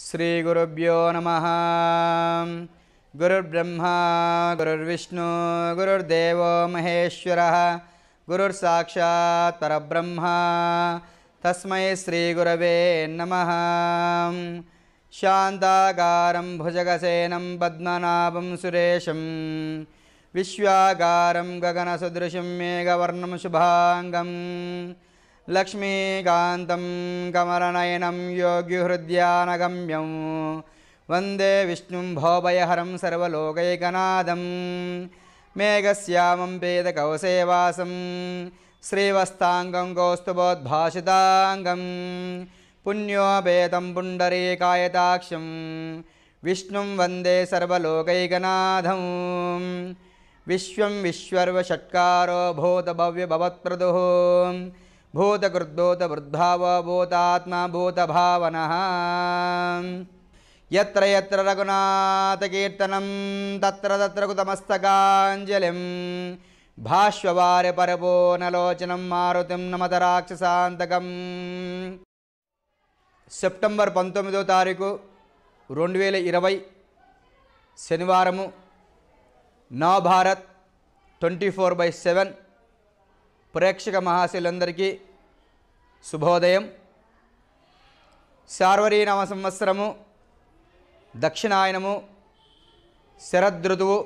श्रीगुरुभ्यो नमः गुरुर्ब्रह्मा गुरुर्विष्णु गुरुर्देवो महेश्वरः गुरुर्साक्षात् परब्रह्म तस्मै श्रीगुरवे नमः शान्तागारं भुजगसेनं पद्मनाभं सुरेशं विश्वागारं गगनसदृशं मेघवर्णं शुभाङ्गम् लक्ष्मीकान्तं कमलनयनं योग्यहृद्यानगम्यं वन्दे विष्णुं भोभयहरं सर्वलोकैकनादं मेघस्यामं वेदकौसेवासं श्रीवस्ताङ्गं कौस्तुभोद्भाषिताङ्गं पुण्योपेतं पुण्डरीकायताक्षं विष्णुं वन्दे सर्वलोकैकनाथं विश्वं विश्वर्वषट्कारो भूतभव्यभवत्प्रदुः భూతకృద్భూత భూతకృద్భూతవృద్భావభూతాత్మా భూతభావన ఎత్ర ఎత్ర రఘునాథకీర్తనం తత్ర తత్ర కుతమస్తకాంజలిం భాష్వారి పరపోనలోచనం మారుతిం నమత రాక్షసాంతకం సెప్టెంబర్ పంతొమ్మిదో తారీఖు రెండు వేల ఇరవై శనివారము Navbharat twenty four by seven ప్రేక్షక మహాశైలందరికీ శుభోదయం నవ సంవత్సరము దక్షిణాయనము శరదృతువు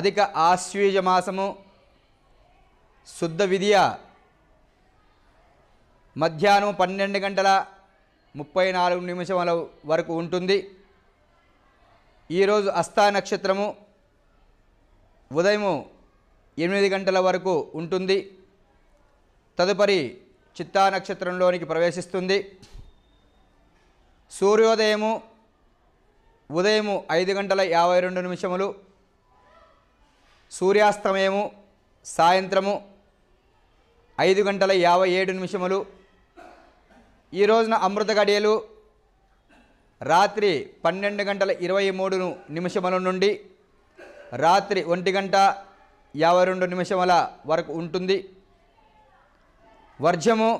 అధిక ఆశ్వీజ మాసము శుద్ధ విద్య మధ్యాహ్నం పన్నెండు గంటల ముప్పై నాలుగు నిమిషముల వరకు ఉంటుంది ఈరోజు అస్తా నక్షత్రము ఉదయము ఎనిమిది గంటల వరకు ఉంటుంది తదుపరి చిత్తా నక్షత్రంలోనికి ప్రవేశిస్తుంది సూర్యోదయము ఉదయము ఐదు గంటల యాభై రెండు నిమిషములు సూర్యాస్తమయము సాయంత్రము ఐదు గంటల యాభై ఏడు నిమిషములు ఈ రోజున అమృత గడియలు రాత్రి పన్నెండు గంటల ఇరవై మూడు నిమిషముల నుండి రాత్రి ఒంటి గంట యాభై రెండు నిమిషముల వరకు ఉంటుంది వర్జము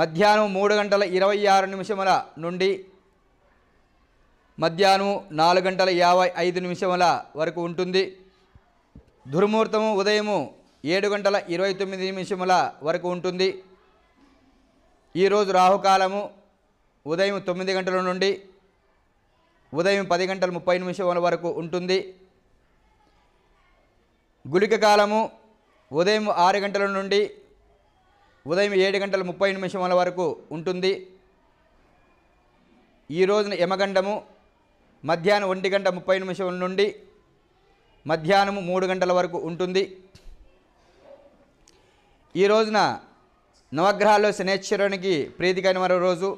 మధ్యాహ్నం మూడు గంటల ఇరవై ఆరు నిమిషముల నుండి మధ్యాహ్నం నాలుగు గంటల యాభై ఐదు నిమిషముల వరకు ఉంటుంది దుర్ముహూర్తము ఉదయము ఏడు గంటల ఇరవై తొమ్మిది నిమిషముల వరకు ఉంటుంది ఈరోజు రాహుకాలము ఉదయం తొమ్మిది గంటల నుండి ఉదయం పది గంటల ముప్పై నిమిషముల వరకు ఉంటుంది గుళిక కాలము ఉదయం ఆరు గంటల నుండి ఉదయం ఏడు గంటల ముప్పై నిమిషముల వరకు ఉంటుంది ఈ రోజున యమగండము మధ్యాహ్నం ఒంటి గంట ముప్పై నిమిషం నుండి మధ్యాహ్నము మూడు గంటల వరకు ఉంటుంది ఈ రోజున నవగ్రహాల్లో శనేశ్వరునికి ప్రీతికైన మరో రోజు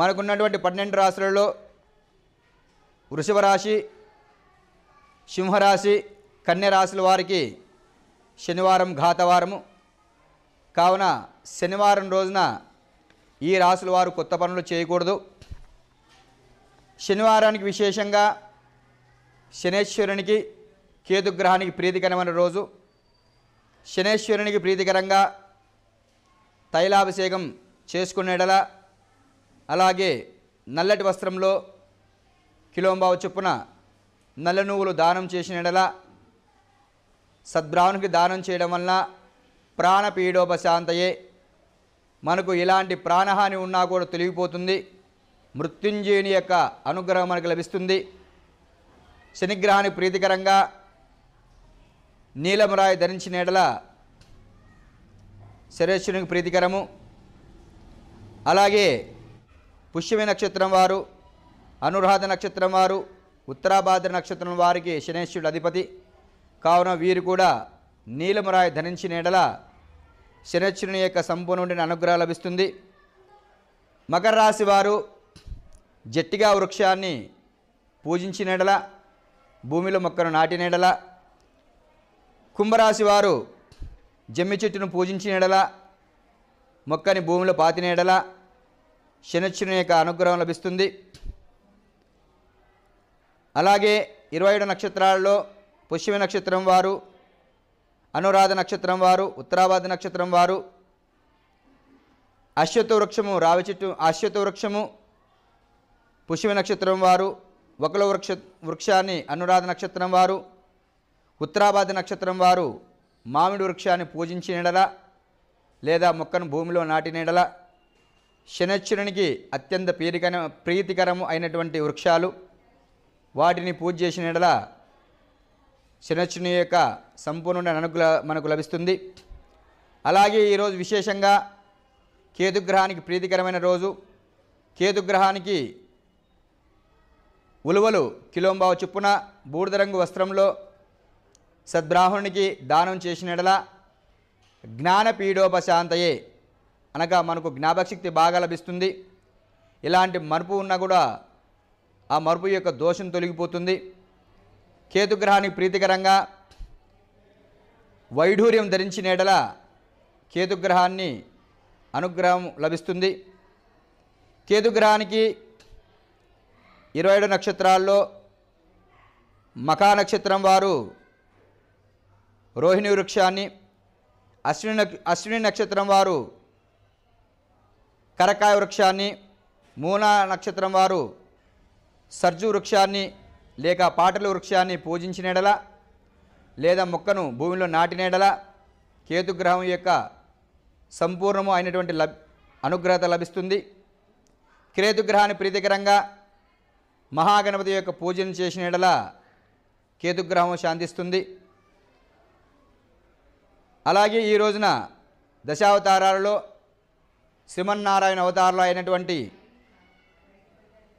మనకున్నటువంటి పన్నెండు రాశులలో వృషభ రాశి సింహరాశి కన్యరాశుల వారికి శనివారం ఘాతవారము కావున శనివారం రోజున ఈ రాశుల వారు కొత్త పనులు చేయకూడదు శనివారానికి విశేషంగా శనేశ్వరునికి కేతుగ్రహానికి ప్రీతికరమైన రోజు శనేశ్వరునికి ప్రీతికరంగా తైలాభిషేకం చేసుకునేడలా అలాగే నల్లటి వస్త్రంలో కిలోంబావు చొప్పున నల్ల నువ్వులు దానం చేసిన ఎడల సద్బ్రాహ్మణుకి దానం చేయడం వలన ప్రాణపీడోపశాంతయే మనకు ఎలాంటి ప్రాణహాని ఉన్నా కూడా తెలిగిపోతుంది మృత్యుంజయుని యొక్క అనుగ్రహం మనకు లభిస్తుంది శనిగ్రహానికి ప్రీతికరంగా నీలమరాయి ధరించిన ఎడల శరేశ్వరునికి ప్రీతికరము అలాగే పుష్యమి నక్షత్రం వారు అనురాధ నక్షత్రం వారు ఉత్తరాభాద్ర నక్షత్రం వారికి శనేశ్వరుడు అధిపతి కావున వీరు కూడా నీలమురాయి ధరించి నీడల శనేశ్వరుని యొక్క సంపూర్ణ అనుగ్రహం లభిస్తుంది మకర రాశి వారు జట్టిగా వృక్షాన్ని నీడల భూమిలో మొక్కను నీడల కుంభరాశి వారు జమ్మి చెట్టును నీడల మొక్కని భూమిలో నీడల శనిశ్వరుని యొక్క అనుగ్రహం లభిస్తుంది అలాగే ఇరవై ఏడు నక్షత్రాలలో పుష్యమి నక్షత్రం వారు అనురాధ నక్షత్రం వారు ఉత్తరావాది నక్షత్రం వారు అశ్వత వృక్షము రావి చెట్టు అశ్వత వృక్షము పుష్యమ నక్షత్రం వారు ఒకల వృక్ష వృక్షాన్ని అనురాధ నక్షత్రం వారు ఉత్తరాబాధ నక్షత్రం వారు మామిడి వృక్షాన్ని నెడల లేదా మొక్కను భూమిలో నాటి నెడల శనశ్చరునికి అత్యంత ప్రీతికర ప్రీతికరము అయినటువంటి వృక్షాలు వాటిని పూజ చేసిన ఎడల శనచ్చుని యొక్క సంపూర్ణ అనుగ్ర మనకు లభిస్తుంది అలాగే ఈరోజు విశేషంగా కేతుగ్రహానికి ప్రీతికరమైన రోజు కేతుగ్రహానికి ఉలువలు కిలోంబావ చొప్పున బూడిద రంగు వస్త్రంలో సద్బ్రాహ్మణునికి దానం ఎడల జ్ఞానపీఠోపశాంతయే అనగా మనకు జ్ఞాపకశక్తి బాగా లభిస్తుంది ఇలాంటి మరుపు ఉన్నా కూడా ఆ మరుపు యొక్క దోషం తొలగిపోతుంది కేతుగ్రహానికి ప్రీతికరంగా వైఢూర్యం ధరించిన ఎడల కేతుగ్రహాన్ని అనుగ్రహం లభిస్తుంది కేతుగ్రహానికి ఇరవై ఏడు నక్షత్రాల్లో మకా నక్షత్రం వారు రోహిణి వృక్షాన్ని అశ్విని అశ్విని నక్షత్రం వారు కరకాయ వృక్షాన్ని మూనా నక్షత్రం వారు సర్జు వృక్షాన్ని లేక పాటలు వృక్షాన్ని పూజించినడల లేదా మొక్కను భూమిలో నాటినడల కేతుగ్రహం యొక్క సంపూర్ణము అయినటువంటి లబ్ అనుగ్రహత లభిస్తుంది కేతుగ్రహాన్ని ప్రీతికరంగా మహాగణపతి యొక్క పూజను చేసినడల కేతుగ్రహం శాంతిస్తుంది అలాగే ఈ రోజున దశావతారాలలో శ్రీమన్నారాయణ అవతారాలు అయినటువంటి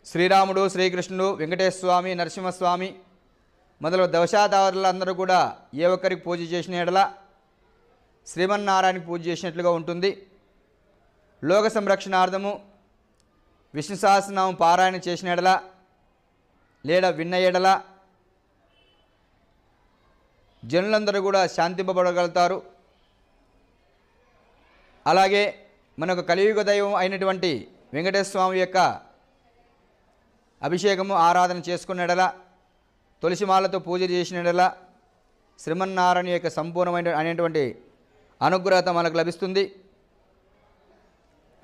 శ్రీరాముడు శ్రీకృష్ణుడు వెంకటేశ్వరస్వామి నరసింహస్వామి మొదలు దవశాదారులందరూ కూడా ఏ ఒక్కరికి పూజ చేసిన ఎడల శ్రీమన్నారాయణకి పూజ చేసినట్లుగా ఉంటుంది లోక సంరక్షణార్థము విష్ణు సహస్రనామం పారాయణ చేసిన ఎడల లేదా విన్న ఎడల జనులందరూ కూడా శాంతింపబడగలుగుతారు అలాగే మనకు కలియుగ దైవం అయినటువంటి వెంకటేశ్వర స్వామి యొక్క అభిషేకము ఆరాధన చేసుకున్నడలా తులసిమాలతో పూజ చేసినడలా శ్రీమన్నారాయణ యొక్క సంపూర్ణమైన అనేటువంటి అనుగ్రహత మనకు లభిస్తుంది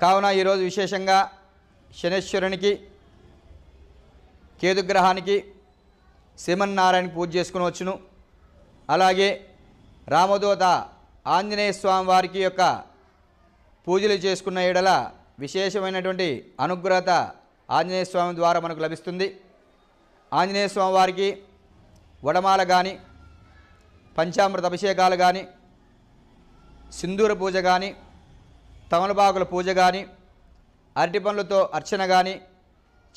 కావున ఈరోజు విశేషంగా శనేశ్వరునికి కేతుగ్రహానికి శ్రీమన్నారాయణకి పూజ చేసుకుని వచ్చును అలాగే రామదోత ఆంజనేయ స్వామి వారికి యొక్క పూజలు చేసుకున్న ఏడల విశేషమైనటువంటి అనుగ్రహత ఆంజనేయ స్వామి ద్వారా మనకు లభిస్తుంది ఆంజనేయ స్వామి వారికి వడమాల కానీ పంచామృత అభిషేకాలు కానీ సింధూర పూజ కానీ తమలపాకుల పూజ కానీ అరటి పనులతో అర్చన కానీ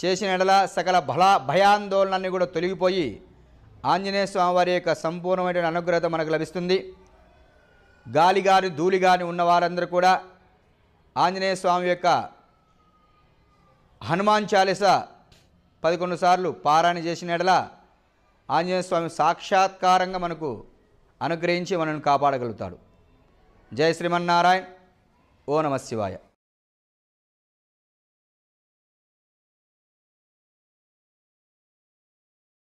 చేసిన ఎడల సకల భలా భయాందోళనన్నీ కూడా తొలగిపోయి ఆంజనేయ వారి యొక్క సంపూర్ణమైన అనుగ్రహత మనకు లభిస్తుంది గాలి గాని ధూళి కానీ ఉన్న వారందరూ కూడా ఆంజనేయ స్వామి యొక్క హనుమాన్ చాలీస పదకొండు సార్లు పారాయణ చేసిన ఎడల ఆంజనేయ స్వామి సాక్షాత్కారంగా మనకు అనుగ్రహించి మనల్ని కాపాడగలుగుతాడు జయ శ్రీమన్నారాయణ్ ఓ నమ శివాయ